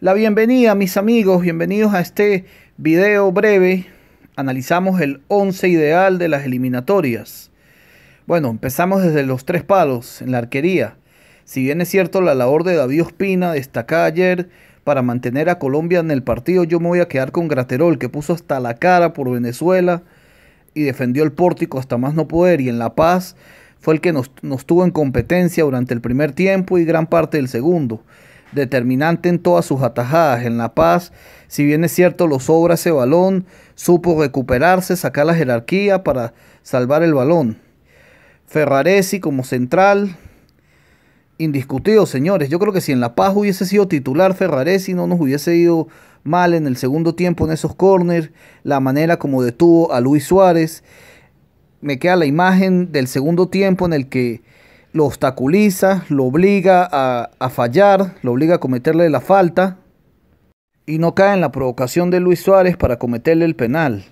La bienvenida, mis amigos, bienvenidos a este video breve. Analizamos el 11 ideal de las eliminatorias. Bueno, empezamos desde los tres palos en la arquería. Si bien es cierto la labor de David Ospina destacada ayer para mantener a Colombia en el partido, yo me voy a quedar con Graterol, que puso hasta la cara por Venezuela y defendió el pórtico hasta más no poder. Y en La Paz fue el que nos, nos tuvo en competencia durante el primer tiempo y gran parte del segundo determinante en todas sus atajadas. En La Paz, si bien es cierto, lo sobra ese balón, supo recuperarse, sacar la jerarquía para salvar el balón. Ferraresi como central, indiscutido, señores. Yo creo que si en La Paz hubiese sido titular Ferraresi, no nos hubiese ido mal en el segundo tiempo en esos corners, la manera como detuvo a Luis Suárez. Me queda la imagen del segundo tiempo en el que lo obstaculiza, lo obliga a, fallar, lo obliga a cometerle la falta y no cae en la provocación de Luis Suárez para cometerle el penal.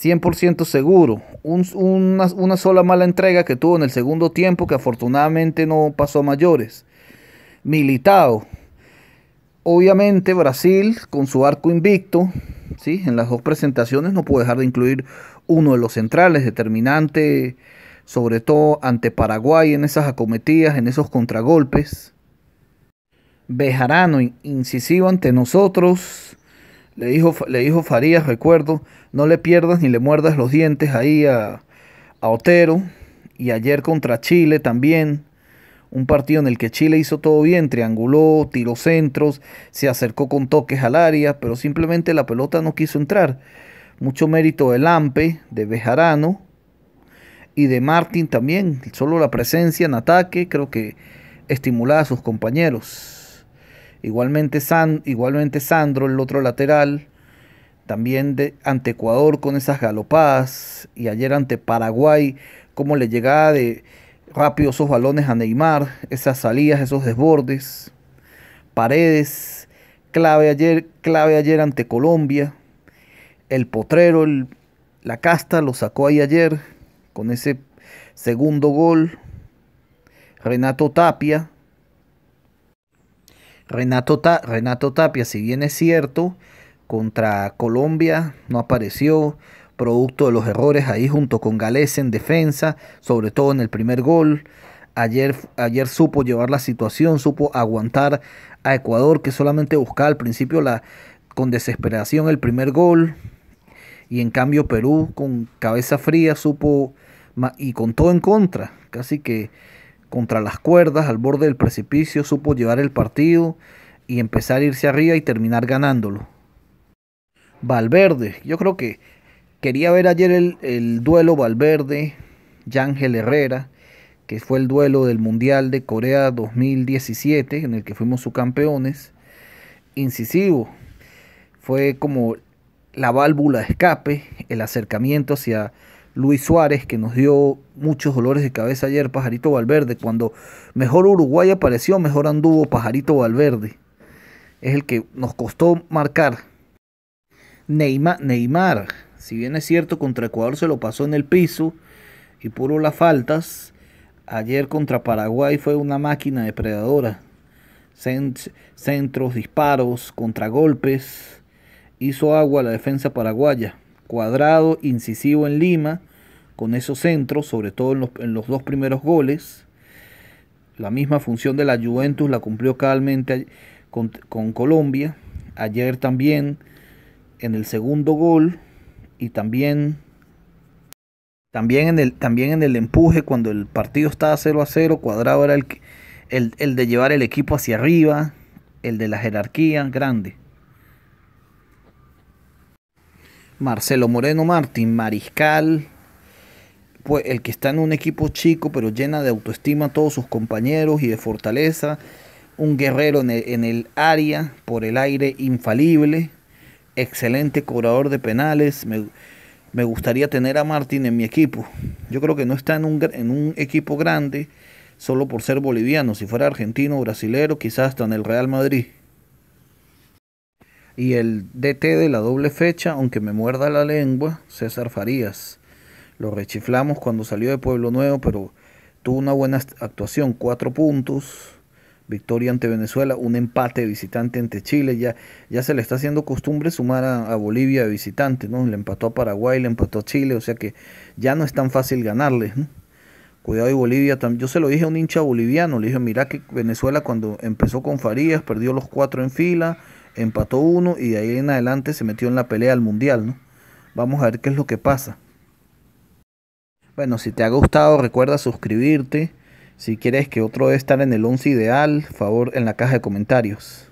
100% seguro. una, sola mala entrega que tuvo en el segundo tiempo que afortunadamente no pasó a mayores. Militado. Obviamente Brasil con su arco invicto, ¿sí? en las dos presentaciones no puede dejar de incluir uno de los centrales determinante sobre todo ante Paraguay en esas acometidas, en esos contragolpes. Bejarano, incisivo ante nosotros, le dijo, le dijo Farías, recuerdo, no le pierdas ni le muerdas los dientes ahí a, a Otero. Y ayer contra Chile también, un partido en el que Chile hizo todo bien, trianguló, tiró centros, se acercó con toques al área, pero simplemente la pelota no quiso entrar. Mucho mérito del Ampe, de Bejarano, y de Martín también. Solo la presencia en ataque creo que estimulaba a sus compañeros. Igualmente, San, igualmente Sandro, el otro lateral, también de, ante Ecuador con esas galopadas y ayer ante Paraguay, cómo le llegaba de rápido esos balones a Neymar, esas salidas, esos desbordes, paredes, clave ayer, clave ayer ante Colombia, el potrero, la casta lo sacó ahí ayer, con ese segundo gol. Renato Tapia. Renato, Tapia, si bien es cierto, contra Colombia no apareció, producto de los errores ahí junto con Gales en defensa, sobre todo en el primer gol. Ayer, ayer, supo llevar la situación, supo aguantar a Ecuador, que solamente buscaba al principio la, con desesperación el primer gol. Y en cambio Perú con cabeza fría supo y con todo en contra, casi que contra las cuerdas, al borde del precipicio, supo llevar el partido y empezar a irse arriba y terminar ganándolo. Valverde, yo creo que quería ver ayer el, duelo Valverde, Yángel Herrera, que fue el duelo del Mundial de Corea 2017, en el que fuimos subcampeones. Incisivo, fue como la válvula de escape, el acercamiento hacia Luis Suárez, que nos dio muchos dolores de cabeza ayer, Pajarito Valverde. Cuando mejor Uruguay apareció, mejor anduvo Pajarito Valverde. Es el que nos costó marcar. Neymar, Neymar, si bien es cierto, contra Ecuador se lo pasó en el piso y puro las faltas. Ayer contra Paraguay fue una máquina depredadora. centros, disparos, contragolpes hizo agua la defensa paraguaya. Cuadrado, incisivo en Lima, con esos centros, sobre todo en los, dos primeros goles. La misma función de la Juventus la cumplió calmente con, Colombia. Ayer también en el segundo gol y también también en, el, también en el empuje, cuando el partido estaba 0 a 0, Cuadrado era el, el, el de llevar el equipo hacia arriba, el de la jerarquía grande. Marcelo Moreno Martín, mariscal, pues el que está en un equipo chico pero llena de autoestima a todos sus compañeros y de fortaleza, un guerrero en el, área por el aire infalible, excelente cobrador de penales, me, gustaría tener a Martín en mi equipo. Yo creo que no está en un, en un equipo grande solo por ser boliviano, si fuera argentino o brasilero, quizás está en el Real Madrid y el DT de la doble fecha, aunque me muerda la lengua, César Farías. Lo rechiflamos cuando salió de Pueblo Nuevo, pero tuvo una buena actuación, cuatro puntos, victoria ante Venezuela, un empate visitante ante Chile, ya, ya se le está haciendo costumbre sumar a, Bolivia de visitante, ¿no? Le empató a Paraguay, le empató a Chile, o sea que ya no es tan fácil ganarle ¿no? Cuidado y Bolivia también. Yo se lo dije a un hincha boliviano, le dije, mira que Venezuela cuando empezó con Farías, perdió los cuatro en fila, empató uno y de ahí en adelante se metió en la pelea al mundial, ¿no? Vamos a ver qué es lo que pasa. Bueno, si te ha gustado, recuerda suscribirte. Si quieres que otro esté estar en el 11 ideal, favor en la caja de comentarios.